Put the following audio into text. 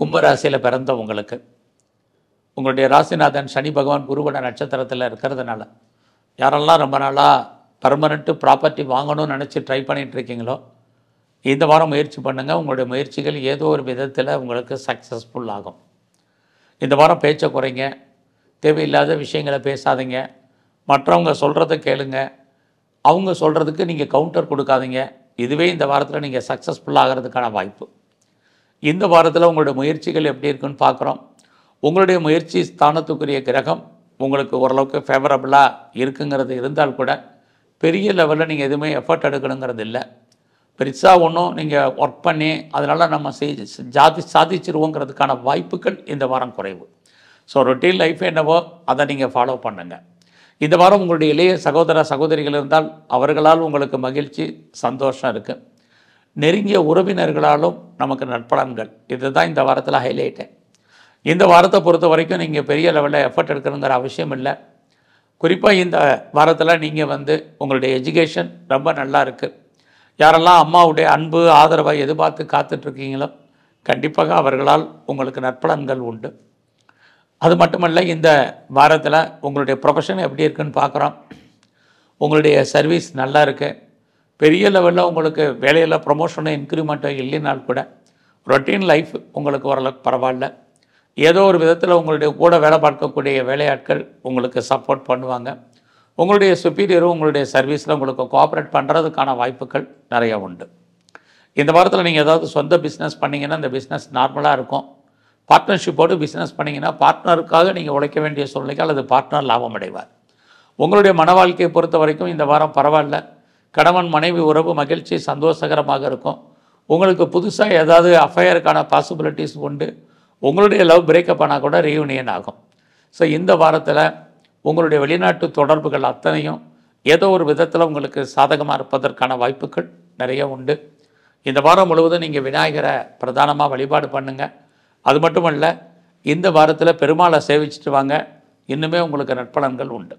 கும்பராசியில் பிறந்த உங்களுக்கு உங்களுடைய ராசிநாதன் சனி பகவான் குருவன நட்சத்திரத்தில் இருக்கிறதுனால யாரெல்லாம் ரொம்ப நாளாக பர்மனெண்ட்டு ப்ராப்பர்ட்டி வாங்கணும்னு நினச்சி ட்ரை பண்ணிகிட்ருக்கீங்களோ இந்த வாரம் முயற்சி பண்ணுங்கள் உங்களுடைய முயற்சிகள் ஏதோ ஒரு விதத்தில் உங்களுக்கு சக்ஸஸ்ஃபுல் ஆகும் இந்த வாரம் பேச்சை குறைங்க தேவையில்லாத விஷயங்களை பேசாதீங்க மற்றவங்க சொல்கிறத கேளுங்க அவங்க சொல்கிறதுக்கு நீங்கள் கவுண்டர் கொடுக்காதீங்க இதுவே இந்த வாரத்தில் நீங்கள் சக்ஸஸ்ஃபுல் ஆகிறதுக்கான வாய்ப்பு இந்த வாரத்தில் உங்களுடைய முயற்சிகள் எப்படி இருக்குன்னு பார்க்குறோம் உங்களுடைய முயற்சி ஸ்தானத்துக்குரிய கிரகம் உங்களுக்கு ஓரளவுக்கு ஃபேவரபுளாக இருக்குங்கிறது இருந்தால் கூட பெரிய லெவலில் நீங்கள் எதுவுமே எஃபர்ட் எடுக்கணுங்கிறது இல்லை பெருசாக ஒன்றும் நீங்கள் ஒர்க் பண்ணி அதனால் நம்ம செய் ஜாதி சாதிச்சிருவோங்கிறதுக்கான வாய்ப்புகள் இந்த வாரம் குறைவு ஸோ ரொட்டீன் லைஃப் என்னவோ அதை நீங்கள் ஃபாலோ பண்ணுங்கள் இந்த வாரம் உங்களுடைய இளைய சகோதர சகோதரிகள் இருந்தால் அவர்களால் உங்களுக்கு மகிழ்ச்சி சந்தோஷம் இருக்குது நெருங்கிய உறவினர்களாலும் நமக்கு இதை இதுதான் இந்த வாரத்தில் ஹைலைட்டு இந்த வாரத்தை பொறுத்த வரைக்கும் நீங்கள் பெரிய லெவலில் எஃபர்ட் எடுக்கணுங்கிற அவசியம் இல்லை குறிப்பாக இந்த வாரத்தில் நீங்கள் வந்து உங்களுடைய எஜுகேஷன் ரொம்ப நல்லா இருக்குது யாரெல்லாம் அம்மாவுடைய அன்பு ஆதரவை எதிர்பார்த்து காத்துட்ருக்கீங்களோ கண்டிப்பாக அவர்களால் உங்களுக்கு நற்பலன்கள் உண்டு அது மட்டுமல்ல இந்த வாரத்தில் உங்களுடைய ப்ரொஃபஷன் எப்படி இருக்குன்னு பார்க்குறோம் உங்களுடைய சர்வீஸ் நல்லா இருக்குது பெரிய லெவலில் உங்களுக்கு வேலையில் ப்ரொமோஷனோ இன்க்ரிமெண்ட்டோ இல்லைனாலும் கூட ரொட்டீன் லைஃப் உங்களுக்கு ஓரளவுக்கு பரவாயில்ல ஏதோ ஒரு விதத்தில் உங்களுடைய கூட வேலை பார்க்கக்கூடிய வேலையாட்கள் உங்களுக்கு சப்போர்ட் பண்ணுவாங்க உங்களுடைய சுப்பீரியரும் உங்களுடைய சர்வீஸில் உங்களுக்கு கோஆப்ரேட் பண்ணுறதுக்கான வாய்ப்புகள் நிறையா உண்டு இந்த வாரத்தில் நீங்கள் ஏதாவது சொந்த பிஸ்னஸ் பண்ணிங்கன்னா அந்த பிஸ்னஸ் நார்மலாக இருக்கும் பார்ட்னர்ஷிப்போடு பிஸ்னஸ் பண்ணிங்கன்னா பார்ட்னருக்காக நீங்கள் உழைக்க வேண்டிய சூழ்நிலைக்கு அல்லது பார்ட்னர் லாபம் அடைவார் உங்களுடைய மன வாழ்க்கையை பொறுத்த வரைக்கும் இந்த வாரம் பரவாயில்ல கணவன் மனைவி உறவு மகிழ்ச்சி சந்தோஷகரமாக இருக்கும் உங்களுக்கு புதுசாக ஏதாவது அஃபையருக்கான பாசிபிலிட்டிஸ் உண்டு உங்களுடைய லவ் பிரேக்கப் ஆனால் கூட ரீயூனியன் ஆகும் ஸோ இந்த வாரத்தில் உங்களுடைய வெளிநாட்டு தொடர்புகள் அத்தனையும் ஏதோ ஒரு விதத்தில் உங்களுக்கு சாதகமாக இருப்பதற்கான வாய்ப்புகள் நிறைய உண்டு இந்த வாரம் முழுவதும் நீங்கள் விநாயகரை பிரதானமாக வழிபாடு பண்ணுங்கள் அது மட்டுமல்ல இந்த வாரத்தில் பெருமாளை சேவிச்சுட்டு வாங்க இன்னுமே உங்களுக்கு நற்பலன்கள் உண்டு